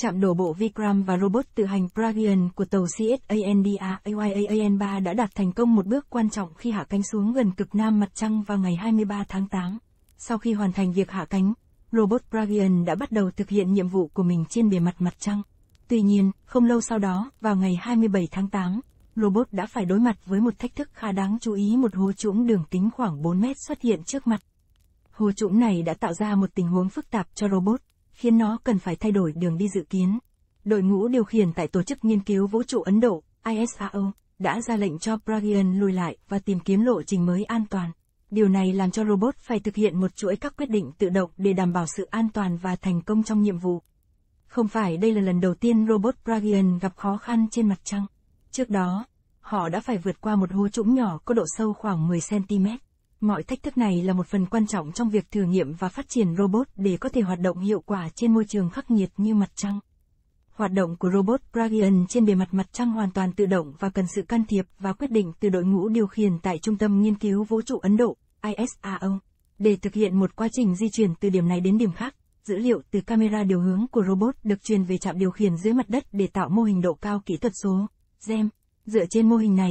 Chạm đổ bộ Vikram và robot tự hành Pragyan của tàu CSANDAAYAAN3 đã đạt thành công một bước quan trọng khi hạ cánh xuống gần cực Nam Mặt Trăng vào ngày 23 tháng 8. Sau khi hoàn thành việc hạ cánh, robot Pragyan đã bắt đầu thực hiện nhiệm vụ của mình trên bề mặt Mặt Trăng. Tuy nhiên, không lâu sau đó, vào ngày 27 tháng 8, robot đã phải đối mặt với một thách thức khá đáng chú ý một hố trũng đường kính khoảng 4 mét xuất hiện trước mặt. Hố trũng này đã tạo ra một tình huống phức tạp cho robot khiến nó cần phải thay đổi đường đi dự kiến. Đội ngũ điều khiển tại Tổ chức Nghiên cứu Vũ trụ Ấn Độ, ISRO, đã ra lệnh cho Pragyan lùi lại và tìm kiếm lộ trình mới an toàn. Điều này làm cho robot phải thực hiện một chuỗi các quyết định tự động để đảm bảo sự an toàn và thành công trong nhiệm vụ. Không phải đây là lần đầu tiên robot Pragyan gặp khó khăn trên mặt trăng. Trước đó, họ đã phải vượt qua một hố trũng nhỏ có độ sâu khoảng 10 cm. Mọi thách thức này là một phần quan trọng trong việc thử nghiệm và phát triển robot để có thể hoạt động hiệu quả trên môi trường khắc nghiệt như mặt trăng. Hoạt động của robot Dragon trên bề mặt mặt trăng hoàn toàn tự động và cần sự can thiệp và quyết định từ đội ngũ điều khiển tại Trung tâm Nghiên cứu Vũ trụ Ấn Độ, ISRO. Để thực hiện một quá trình di chuyển từ điểm này đến điểm khác, dữ liệu từ camera điều hướng của robot được truyền về trạm điều khiển dưới mặt đất để tạo mô hình độ cao kỹ thuật số, GEM. Dựa trên mô hình này,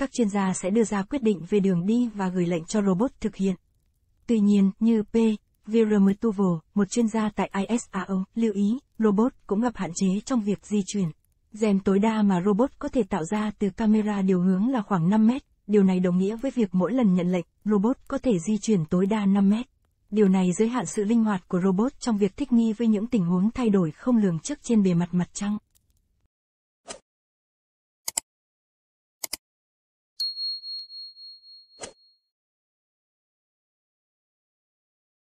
các chuyên gia sẽ đưa ra quyết định về đường đi và gửi lệnh cho robot thực hiện. Tuy nhiên, như P. Viramutuvo, một chuyên gia tại ISAO, lưu ý, robot cũng gặp hạn chế trong việc di chuyển. Rèm tối đa mà robot có thể tạo ra từ camera điều hướng là khoảng 5 mét, điều này đồng nghĩa với việc mỗi lần nhận lệnh, robot có thể di chuyển tối đa 5 mét. Điều này giới hạn sự linh hoạt của robot trong việc thích nghi với những tình huống thay đổi không lường trước trên bề mặt mặt trăng.